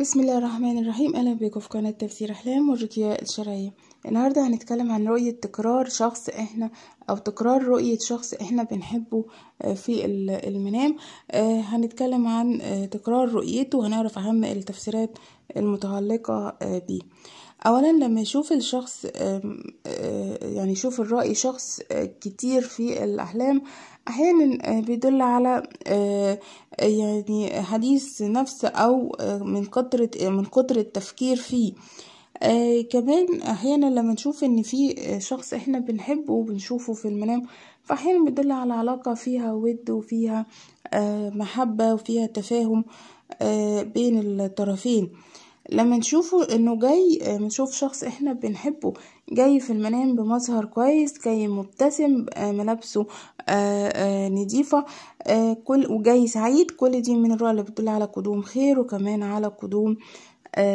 بسم الله الرحمن الرحيم اهلا بكم في قناه تفسير احلام والرقيه الشرعيه النهارده هنتكلم عن رؤيه تكرار شخص احنا او تكرار رؤيه شخص احنا بنحبه آه، في المنام آه، هنتكلم عن آه، تكرار رؤيته وهنعرف اهم التفسيرات المتعلقه بيه اولا لما يشوف الشخص يعني يشوف الرأي شخص كتير في الاحلام احيانا آه، بيدل على آه، يعني حديث نفس او آه، من قدرة من قدرة التفكير فيه كمان احيانا لما نشوف ان في شخص احنا بنحبه وبنشوفه في المنام فاحيانا بيدل على علاقة فيها ود وفيها محبة وفيها تفاهم بين الطرفين لما نشوفه انه جاي آه، نشوف شخص احنا بنحبه جاي في المنام بمظهر كويس جاي مبتسم آه، ملابسه آه، نضيفة كل وجاي سعيد كل دي من الرؤى اللي بتدل على قدوم خير وكمان على قدوم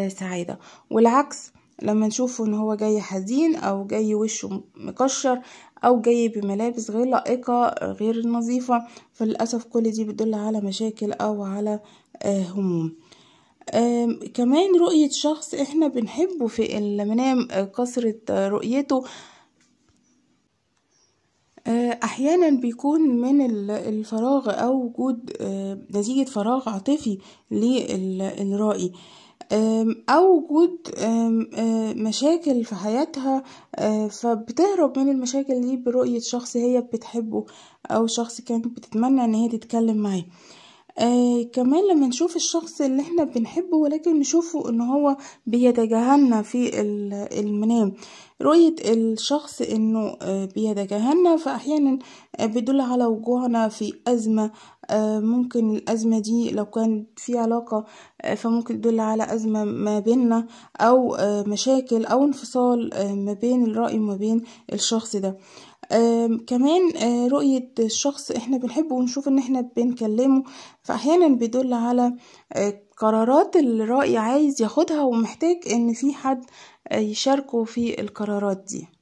سعادة والعكس لما نشوفه ان هو جاي حزين او جاي وشه مكشر او جاي بملابس غير لائقة غير نظيفة فللأسف كل دي بتدل على مشاكل او على هموم كمان رؤية شخص احنا بنحبه في المنام آه، كثرة آه، رؤيته آه، احيانا بيكون من الفراغ او وجود نتيجة فراغ عاطفي للرأي او وجود مشاكل في حياتها فبتهرب من المشاكل دي برؤية شخص هي بتحبه او شخص كانت بتتمنى ان هي تتكلم معاه آه كمان لما نشوف الشخص اللي احنا بنحبه ولكن نشوفه ان هو بيتجاهلنا في المنام رؤية الشخص انه آه بيتجاهلنا فاحيانا آه، بيدل على وجوهنا في ازمة آه ممكن الازمة دي لو كان في علاقة آه فممكن تدل على ازمة ما بيننا او آه مشاكل او انفصال آه ما بين الرأي وما بين الشخص ده كمان آه، رؤية الشخص احنا بنحبه ونشوف ان احنا بنكلمه فاحيانا بيدل على آه، قرارات الرأي عايز ياخدها ومحتاج ان في حد آه، يشاركه في القرارات دي